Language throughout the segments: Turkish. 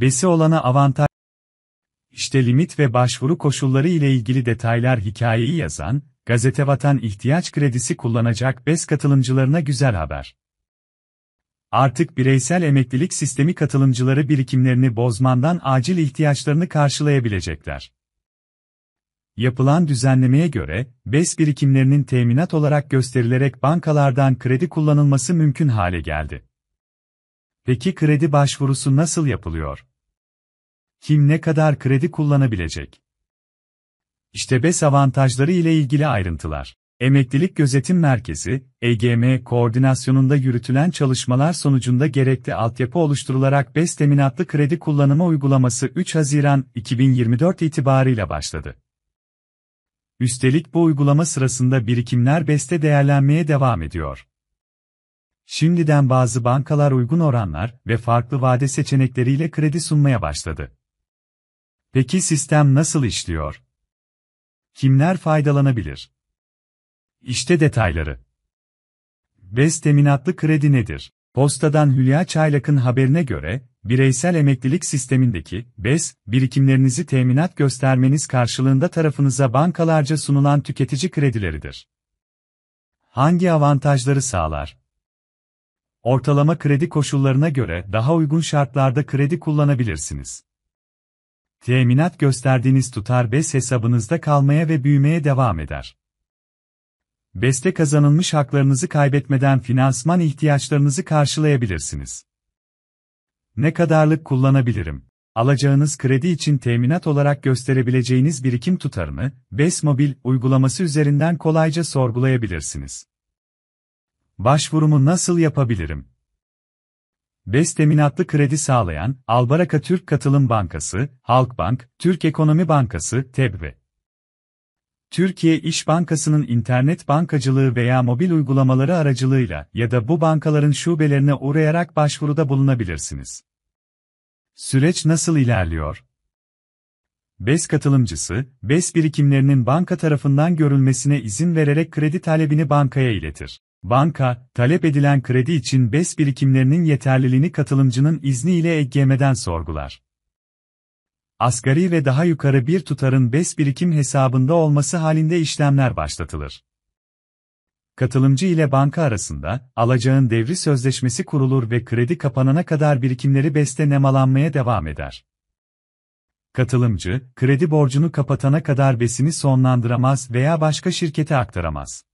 Besi olana avantaj İşte limit ve başvuru koşulları ile ilgili detaylar hikayeyi yazan, Gazete Vatan ihtiyaç kredisi kullanacak BES katılımcılarına güzel haber. Artık bireysel emeklilik sistemi katılımcıları birikimlerini bozmandan acil ihtiyaçlarını karşılayabilecekler. Yapılan düzenlemeye göre, BES birikimlerinin teminat olarak gösterilerek bankalardan kredi kullanılması mümkün hale geldi. Peki kredi başvurusu nasıl yapılıyor? Kim ne kadar kredi kullanabilecek? İşte BES avantajları ile ilgili ayrıntılar. Emeklilik Gözetim Merkezi, EGM koordinasyonunda yürütülen çalışmalar sonucunda gerekli altyapı oluşturularak BES teminatlı kredi kullanımı uygulaması 3 Haziran 2024 itibarıyla başladı. Üstelik bu uygulama sırasında birikimler BES'te değerlenmeye devam ediyor. Şimdiden bazı bankalar uygun oranlar ve farklı vade seçenekleriyle kredi sunmaya başladı. Peki sistem nasıl işliyor? Kimler faydalanabilir? İşte detayları. BES teminatlı kredi nedir? Postadan Hülya Çaylak'ın haberine göre, bireysel emeklilik sistemindeki BES, birikimlerinizi teminat göstermeniz karşılığında tarafınıza bankalarca sunulan tüketici kredileridir. Hangi avantajları sağlar? Ortalama kredi koşullarına göre daha uygun şartlarda kredi kullanabilirsiniz. Teminat gösterdiğiniz tutar BES hesabınızda kalmaya ve büyümeye devam eder. BES'te kazanılmış haklarınızı kaybetmeden finansman ihtiyaçlarınızı karşılayabilirsiniz. Ne kadarlık kullanabilirim? Alacağınız kredi için teminat olarak gösterebileceğiniz birikim tutarını BES mobil uygulaması üzerinden kolayca sorgulayabilirsiniz. Başvurumu nasıl yapabilirim? BES teminatlı kredi sağlayan Albaraka Türk Katılım Bankası, Halkbank, Türk Ekonomi Bankası, TEB ve Türkiye İş Bankası'nın internet bankacılığı veya mobil uygulamaları aracılığıyla ya da bu bankaların şubelerine uğrayarak başvuruda bulunabilirsiniz. Süreç nasıl ilerliyor? BES katılımcısı, BES birikimlerinin banka tarafından görülmesine izin vererek kredi talebini bankaya iletir. Banka, talep edilen kredi için BES birikimlerinin yeterliliğini katılımcının izniyle EGM'den sorgular. Asgari ve daha yukarı bir tutarın BES birikim hesabında olması halinde işlemler başlatılır. Katılımcı ile banka arasında, alacağın devri sözleşmesi kurulur ve kredi kapanana kadar birikimleri BES'te nemalanmaya devam eder. Katılımcı, kredi borcunu kapatana kadar besini sonlandıramaz veya başka şirkete aktaramaz.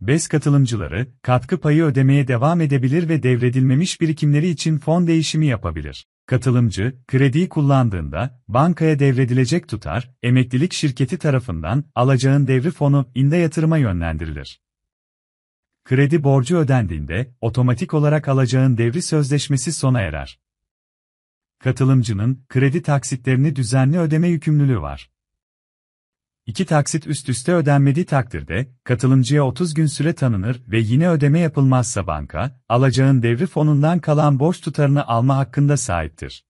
BES katılımcıları, katkı payı ödemeye devam edebilir ve devredilmemiş birikimleri için fon değişimi yapabilir. Katılımcı, krediyi kullandığında, bankaya devredilecek tutar, emeklilik şirketi tarafından alacağın devri fonu inde yatırıma yönlendirilir. Kredi borcu ödendiğinde, otomatik olarak alacağın devri sözleşmesi sona erer. Katılımcının, kredi taksitlerini düzenli ödeme yükümlülüğü var. İki taksit üst üste ödenmediği takdirde, katılımcıya 30 gün süre tanınır ve yine ödeme yapılmazsa banka, alacağın devri fonundan kalan borç tutarını alma hakkında sahiptir.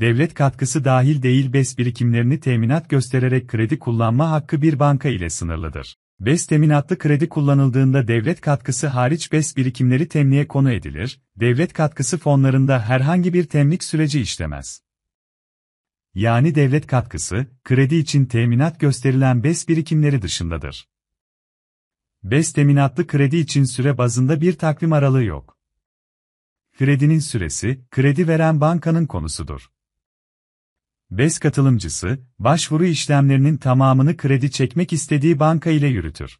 Devlet katkısı dahil değil BES birikimlerini teminat göstererek kredi kullanma hakkı bir banka ile sınırlıdır. BES teminatlı kredi kullanıldığında devlet katkısı hariç BES birikimleri temliğe konu edilir, devlet katkısı fonlarında herhangi bir temlik süreci işlemez yani devlet katkısı, kredi için teminat gösterilen BES birikimleri dışındadır. BES teminatlı kredi için süre bazında bir takvim aralığı yok. Kredinin süresi, kredi veren bankanın konusudur. BES katılımcısı, başvuru işlemlerinin tamamını kredi çekmek istediği banka ile yürütür.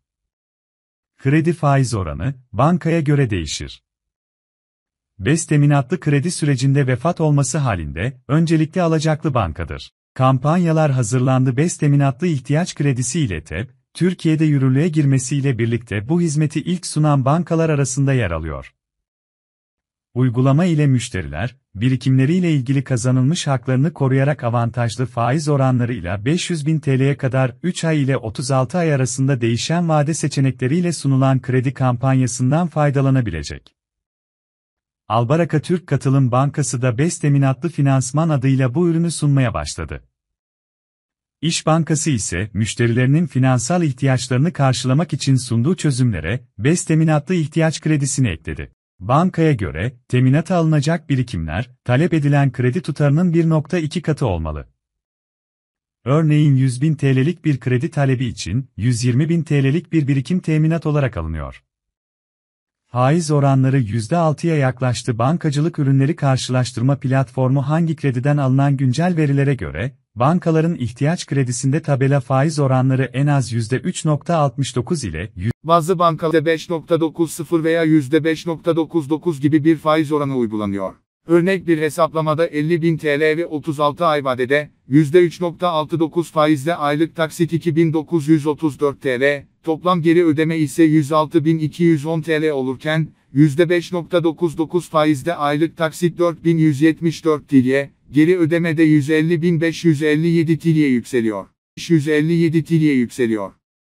Kredi faiz oranı, bankaya göre değişir. BES teminatlı kredi sürecinde vefat olması halinde, öncelikli alacaklı bankadır. Kampanyalar hazırlandı BES teminatlı ihtiyaç kredisi ile TEP, Türkiye'de yürürlüğe girmesiyle birlikte bu hizmeti ilk sunan bankalar arasında yer alıyor. Uygulama ile müşteriler, birikimleriyle ilgili kazanılmış haklarını koruyarak avantajlı faiz oranlarıyla 500 bin TL'ye kadar 3 ay ile 36 ay arasında değişen vade seçenekleriyle sunulan kredi kampanyasından faydalanabilecek. Albaraka Türk Katılım Bankası da BES Teminatlı Finansman adıyla bu ürünü sunmaya başladı. İş Bankası ise müşterilerinin finansal ihtiyaçlarını karşılamak için sunduğu çözümlere BES Teminatlı ihtiyaç Kredisini ekledi. Bankaya göre teminata alınacak birikimler talep edilen kredi tutarının 1.2 katı olmalı. Örneğin 100.000 TL'lik bir kredi talebi için 120.000 TL'lik bir birikim teminat olarak alınıyor. Faiz oranları %6'ya yaklaştı. Bankacılık ürünleri karşılaştırma platformu hangi krediden alınan güncel verilere göre, bankaların ihtiyaç kredisinde tabela faiz oranları en az %3.69 ile bazı bankalarda %5.90 veya %5.99 gibi bir faiz oranı uygulanıyor. Örnek bir hesaplamada bin TL ve 36 ay vadede %3.69 faizle aylık taksit 2934 TL, Toplam geri ödeme ise 106.210 TL olurken, %5.99 faizde aylık taksit 4174 TL, geri ödemede 150.557 TL'ye yükseliyor. 557 TL'ye yükseliyor.